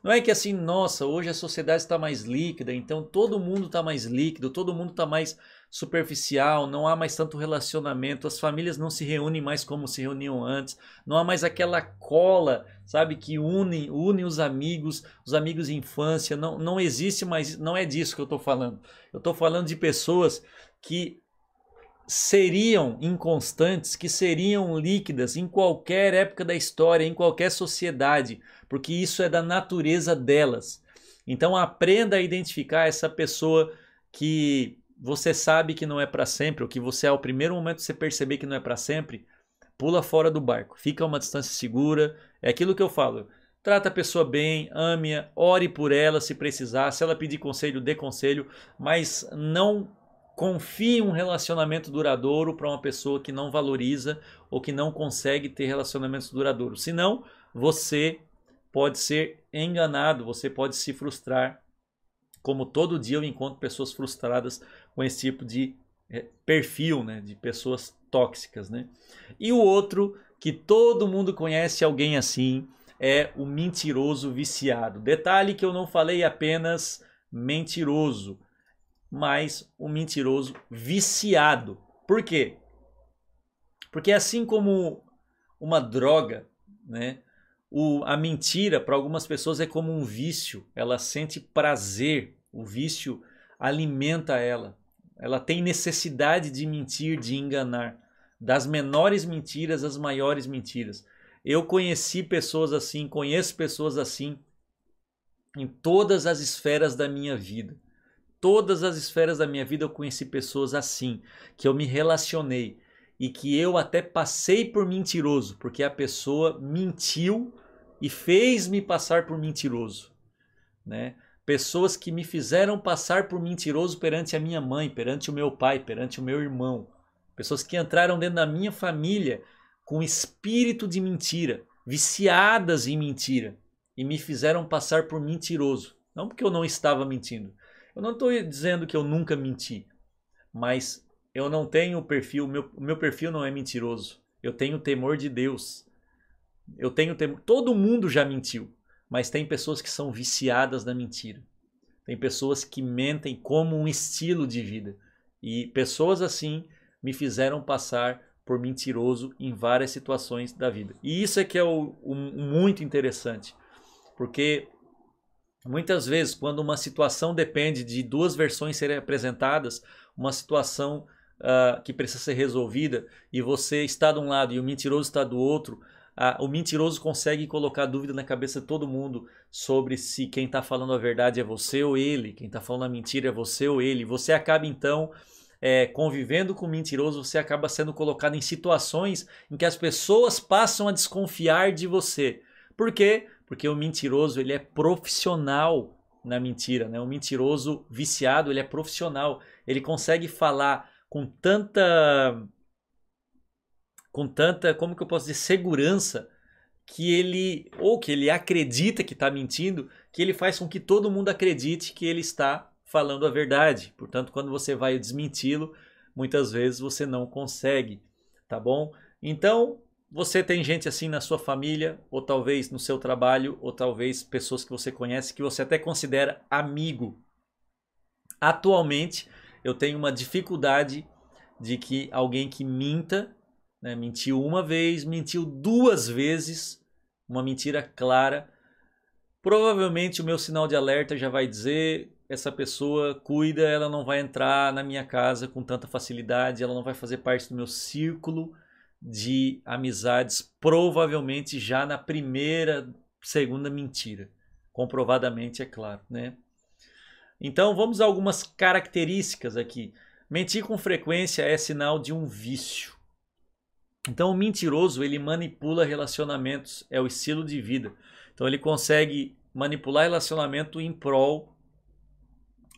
Não é que assim, nossa, hoje a sociedade está mais líquida, então todo mundo está mais líquido, todo mundo está mais superficial, não há mais tanto relacionamento, as famílias não se reúnem mais como se reuniam antes, não há mais aquela cola, sabe, que une, une os amigos, os amigos de infância, não, não existe mais, não é disso que eu estou falando. Eu estou falando de pessoas que seriam inconstantes, que seriam líquidas em qualquer época da história, em qualquer sociedade, porque isso é da natureza delas. Então aprenda a identificar essa pessoa que você sabe que não é para sempre, ou que você, ao primeiro momento que você perceber que não é para sempre, pula fora do barco, fica a uma distância segura. É aquilo que eu falo. Trata a pessoa bem, ame-a, ore por ela se precisar. Se ela pedir conselho, dê conselho, mas não confie um relacionamento duradouro para uma pessoa que não valoriza ou que não consegue ter relacionamentos duradouros. Senão, você pode ser enganado, você pode se frustrar. Como todo dia eu encontro pessoas frustradas com esse tipo de é, perfil né, de pessoas tóxicas. Né? E o outro, que todo mundo conhece alguém assim, é o mentiroso viciado. Detalhe que eu não falei apenas mentiroso, mas o mentiroso viciado. Por quê? Porque assim como uma droga, né? O, a mentira para algumas pessoas é como um vício, ela sente prazer, o vício alimenta ela. Ela tem necessidade de mentir, de enganar. Das menores mentiras às maiores mentiras. Eu conheci pessoas assim, conheço pessoas assim em todas as esferas da minha vida. Todas as esferas da minha vida eu conheci pessoas assim, que eu me relacionei e que eu até passei por mentiroso, porque a pessoa mentiu e fez me passar por mentiroso, né? pessoas que me fizeram passar por mentiroso perante a minha mãe, perante o meu pai, perante o meu irmão, pessoas que entraram dentro da minha família com espírito de mentira, viciadas em mentira e me fizeram passar por mentiroso. Não porque eu não estava mentindo. Eu não estou dizendo que eu nunca menti, mas eu não tenho o perfil, meu, meu perfil não é mentiroso. Eu tenho temor de Deus. Eu tenho temor. Todo mundo já mentiu. Mas tem pessoas que são viciadas na mentira. Tem pessoas que mentem como um estilo de vida. E pessoas assim me fizeram passar por mentiroso em várias situações da vida. E isso é que é o, o muito interessante, porque muitas vezes, quando uma situação depende de duas versões serem apresentadas, uma situação uh, que precisa ser resolvida e você está de um lado e o mentiroso está do outro, ah, o mentiroso consegue colocar dúvida na cabeça de todo mundo sobre se quem está falando a verdade é você ou ele, quem está falando a mentira é você ou ele. Você acaba então é, convivendo com o mentiroso, você acaba sendo colocado em situações em que as pessoas passam a desconfiar de você. Por quê? Porque o mentiroso ele é profissional na mentira, né? O mentiroso viciado ele é profissional, ele consegue falar com tanta com tanta, como que eu posso dizer, segurança que ele ou que ele acredita que está mentindo, que ele faz com que todo mundo acredite que ele está falando a verdade. Portanto, quando você vai desmenti-lo, muitas vezes você não consegue, tá bom? Então, você tem gente assim na sua família, ou talvez no seu trabalho, ou talvez pessoas que você conhece que você até considera amigo. Atualmente, eu tenho uma dificuldade de que alguém que minta né? Mentiu uma vez, mentiu duas vezes, uma mentira clara. Provavelmente o meu sinal de alerta já vai dizer: essa pessoa cuida, ela não vai entrar na minha casa com tanta facilidade, ela não vai fazer parte do meu círculo de amizades, provavelmente já na primeira, segunda mentira. Comprovadamente, é claro, né? Então vamos a algumas características aqui. Mentir com frequência é sinal de um vício. Então o mentiroso, ele manipula relacionamentos, é o estilo de vida. Então ele consegue manipular relacionamento em prol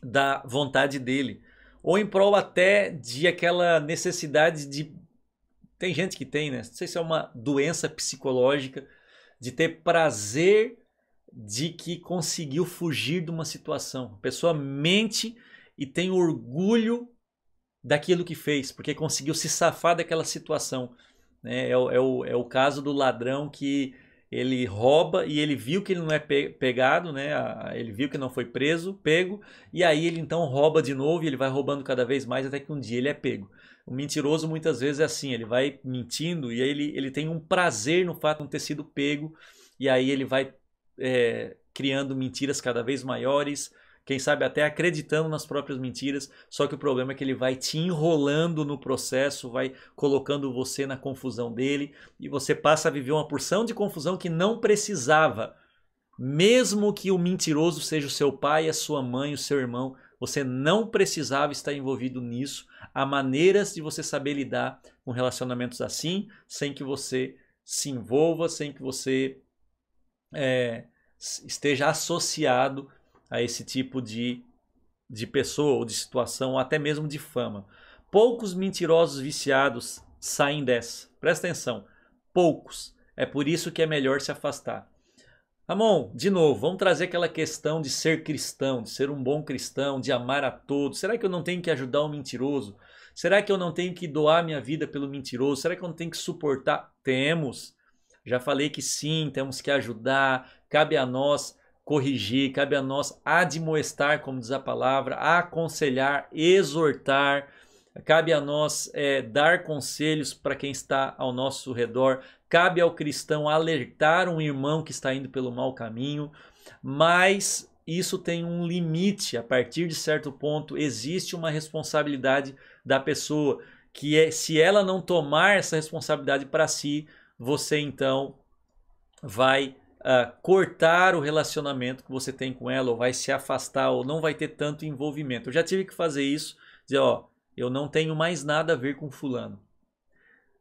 da vontade dele, ou em prol até de aquela necessidade de tem gente que tem, né? Não sei se é uma doença psicológica de ter prazer de que conseguiu fugir de uma situação. A pessoa mente e tem orgulho daquilo que fez, porque conseguiu se safar daquela situação. Né? É, o, é, o, é o caso do ladrão que ele rouba e ele viu que ele não é pe pegado, né? Ele viu que não foi preso, pego, e aí ele então rouba de novo e ele vai roubando cada vez mais até que um dia ele é pego. O mentiroso muitas vezes é assim, ele vai mentindo e aí ele, ele tem um prazer no fato de não ter sido pego, e aí ele vai é, criando mentiras cada vez maiores, quem sabe até acreditando nas próprias mentiras, só que o problema é que ele vai te enrolando no processo, vai colocando você na confusão dele e você passa a viver uma porção de confusão que não precisava. Mesmo que o mentiroso seja o seu pai, a sua mãe, o seu irmão, você não precisava estar envolvido nisso. Há maneiras de você saber lidar com relacionamentos assim, sem que você se envolva, sem que você é, esteja associado a esse tipo de, de pessoa, ou de situação, ou até mesmo de fama. Poucos mentirosos viciados saem dessa. Presta atenção. Poucos. É por isso que é melhor se afastar. Ramon, de novo, vamos trazer aquela questão de ser cristão, de ser um bom cristão, de amar a todos. Será que eu não tenho que ajudar o um mentiroso? Será que eu não tenho que doar minha vida pelo mentiroso? Será que eu não tenho que suportar? Temos. Já falei que sim, temos que ajudar, cabe a nós corrigir, cabe a nós admoestar, como diz a palavra, aconselhar, exortar, cabe a nós é, dar conselhos para quem está ao nosso redor, cabe ao cristão alertar um irmão que está indo pelo mau caminho, mas isso tem um limite. A partir de certo ponto, existe uma responsabilidade da pessoa, que é se ela não tomar essa responsabilidade para si, você então vai uh, cortar o relacionamento que você tem com ela, ou vai se afastar, ou não vai ter tanto envolvimento. Eu já tive que fazer isso, dizer, ó, eu não tenho mais nada a ver com fulano.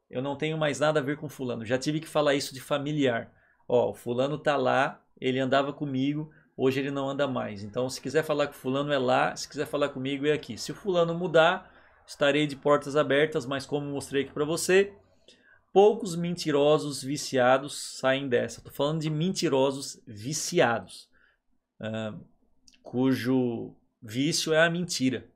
Eu não tenho mais nada a ver com fulano. Já tive que falar isso de familiar. Ó, o fulano tá lá, ele andava comigo, hoje ele não anda mais. Então, se quiser falar com fulano é lá, se quiser falar comigo é aqui. Se o fulano mudar, estarei de portas abertas, mas como mostrei aqui para você, Poucos mentirosos viciados saem dessa. Estou falando de mentirosos viciados, uh, cujo vício é a mentira.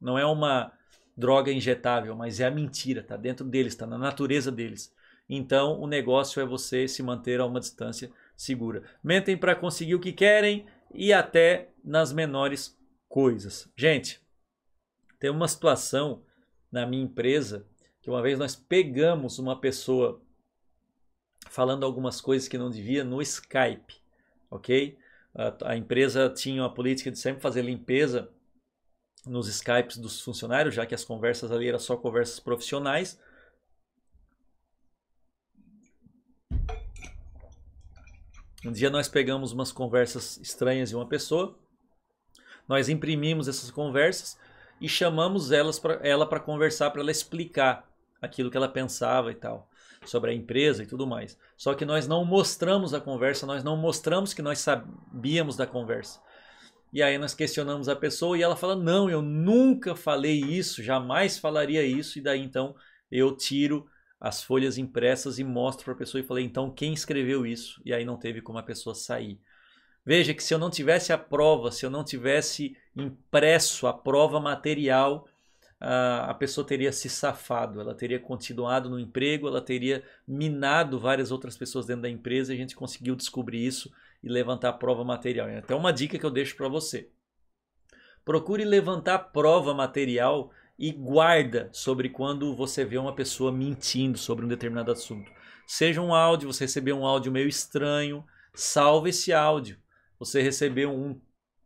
Não é uma droga injetável, mas é a mentira, está dentro deles, está na natureza deles. Então, o negócio é você se manter a uma distância segura. Mentem para conseguir o que querem e até nas menores coisas. Gente, tem uma situação na minha empresa que uma vez nós pegamos uma pessoa falando algumas coisas que não devia no Skype, ok? A, a empresa tinha uma política de sempre fazer limpeza nos Skypes dos funcionários, já que as conversas ali eram só conversas profissionais. Um dia nós pegamos umas conversas estranhas de uma pessoa, nós imprimimos essas conversas e chamamos elas pra, ela para conversar, para ela explicar aquilo que ela pensava e tal, sobre a empresa e tudo mais. Só que nós não mostramos a conversa, nós não mostramos que nós sabíamos da conversa. E aí nós questionamos a pessoa e ela fala: "Não, eu nunca falei isso, jamais falaria isso". E daí então eu tiro as folhas impressas e mostro para a pessoa e falei: "Então quem escreveu isso?". E aí não teve como a pessoa sair. Veja que se eu não tivesse a prova, se eu não tivesse impresso a prova material, a pessoa teria se safado, ela teria continuado no emprego, ela teria minado várias outras pessoas dentro da empresa e a gente conseguiu descobrir isso e levantar prova material. Então, uma dica que eu deixo para você. Procure levantar prova material e guarda sobre quando você vê uma pessoa mentindo sobre um determinado assunto. Seja um áudio, você recebeu um áudio meio estranho, salve esse áudio. Você recebeu um,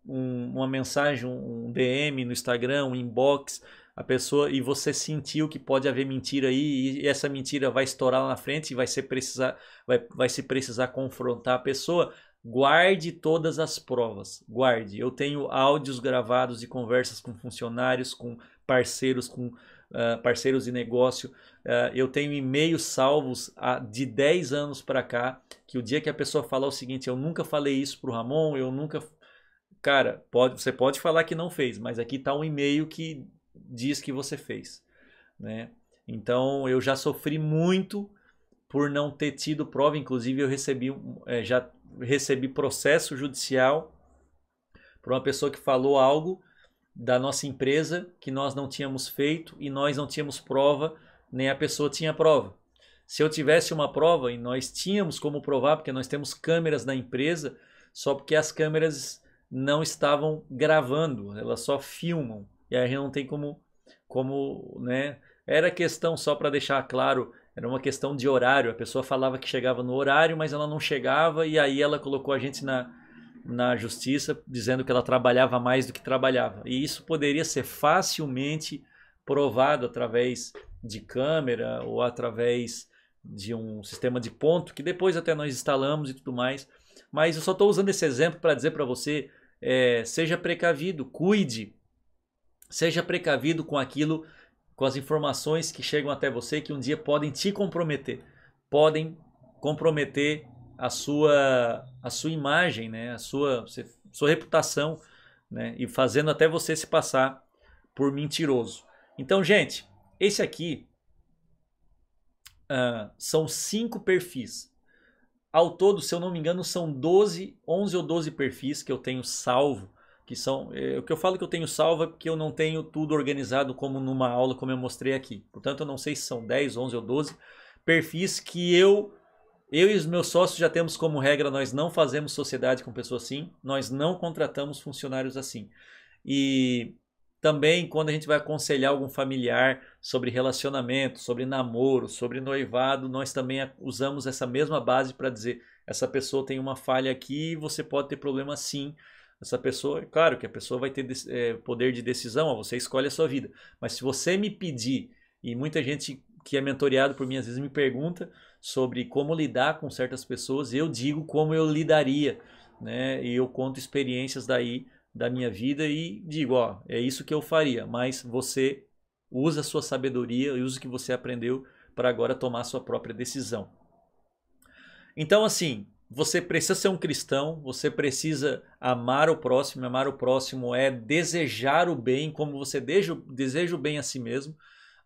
um, uma mensagem, um DM no Instagram, um inbox, a pessoa e você sentiu que pode haver mentira aí e essa mentira vai estourar lá na frente e vai se precisar vai, vai se precisar confrontar a pessoa guarde todas as provas guarde eu tenho áudios gravados de conversas com funcionários com parceiros com uh, parceiros de negócio uh, eu tenho e-mails salvos a de 10 anos para cá que o dia que a pessoa falar o seguinte eu nunca falei isso para o Ramon eu nunca Cara, pode, você pode falar que não fez, mas aqui está um e-mail que diz que você fez, né? Então eu já sofri muito por não ter tido prova, inclusive eu recebi é, já recebi processo judicial por uma pessoa que falou algo da nossa empresa que nós não tínhamos feito e nós não tínhamos prova, nem a pessoa tinha prova. Se eu tivesse uma prova e nós tínhamos como provar, porque nós temos câmeras na empresa, só porque as câmeras não estavam gravando, elas só filmam. E aí a gente não tem como, como né? Era questão só para deixar claro, era uma questão de horário. A pessoa falava que chegava no horário, mas ela não chegava e aí ela colocou a gente na na justiça dizendo que ela trabalhava mais do que trabalhava. E isso poderia ser facilmente provado através de câmera ou através de um sistema de ponto que depois até nós instalamos e tudo mais. Mas eu só estou usando esse exemplo para dizer para você: é, seja precavido, cuide, Seja precavido com aquilo, com as informações que chegam até você que um dia podem te comprometer, podem comprometer a sua a sua imagem, né? A sua sua reputação, né? E fazendo até você se passar por mentiroso. Então, gente, esse aqui uh, são cinco perfis. Ao todo, se eu não me engano, são 12, 11 ou 12 perfis que eu tenho salvo que são é, o que eu falo que eu tenho salva é porque eu não tenho tudo organizado como numa aula como eu mostrei aqui. Portanto, eu não sei se são 10, 11 ou 12 perfis que eu eu e os meus sócios já temos como regra nós não fazemos sociedade com pessoas assim, nós não contratamos funcionários assim. E também quando a gente vai aconselhar algum familiar sobre relacionamento, sobre namoro, sobre noivado, nós também usamos essa mesma base para dizer essa pessoa tem uma falha aqui, você pode ter problema sim essa pessoa, claro que a pessoa vai ter é, poder de decisão, você escolhe a sua vida. Mas se você me pedir, e muita gente que é mentoreado por mim às vezes me pergunta sobre como lidar com certas pessoas, eu digo como eu lidaria, né? E eu conto experiências daí da minha vida e digo, ó, é isso que eu faria, mas você usa a sua sabedoria e usa o que você aprendeu para agora tomar a sua própria decisão. Então, assim, você precisa ser um cristão, você precisa amar o próximo. Amar o próximo é desejar o bem, como você deseja, deseja o bem a si mesmo,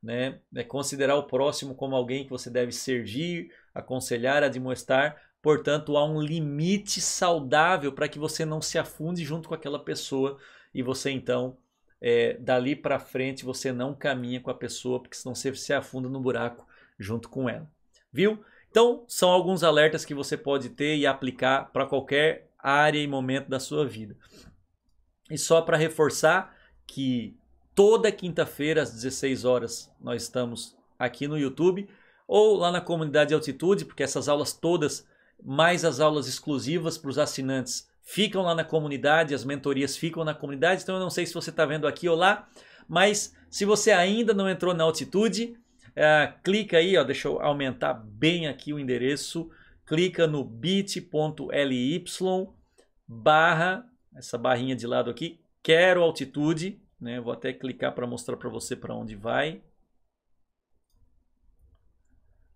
né? É considerar o próximo como alguém que você deve servir, aconselhar, admoestar. Portanto, há um limite saudável para que você não se afunde junto com aquela pessoa e você então é, dali para frente você não caminha com a pessoa, porque senão você se afunda no buraco junto com ela. Viu? Então, são alguns alertas que você pode ter e aplicar para qualquer área e momento da sua vida. E só para reforçar que toda quinta-feira às 16 horas nós estamos aqui no YouTube ou lá na comunidade Altitude, porque essas aulas todas, mais as aulas exclusivas para os assinantes, ficam lá na comunidade, as mentorias ficam na comunidade. Então eu não sei se você está vendo aqui ou lá, mas se você ainda não entrou na Altitude, é, clica aí, ó, deixa eu aumentar bem aqui o endereço. Clica no bit.ly barra, essa barrinha de lado aqui, quero altitude. Né? Vou até clicar para mostrar para você para onde vai.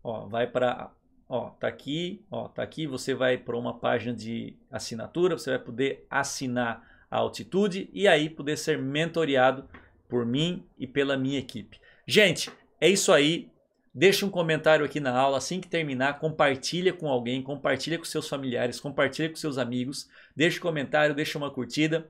Ó, vai para ó, tá aqui, ó, tá aqui, você vai para uma página de assinatura, você vai poder assinar a altitude e aí poder ser mentoreado por mim e pela minha equipe. Gente, é isso aí. Deixa um comentário aqui na aula assim que terminar, compartilha com alguém, compartilha com seus familiares, compartilha com seus amigos, deixa um comentário, deixa uma curtida.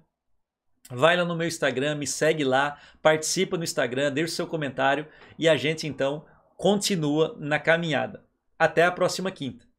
Vai lá no meu Instagram, me segue lá, participa no Instagram, deixa o seu comentário e a gente então continua na caminhada. Até a próxima quinta.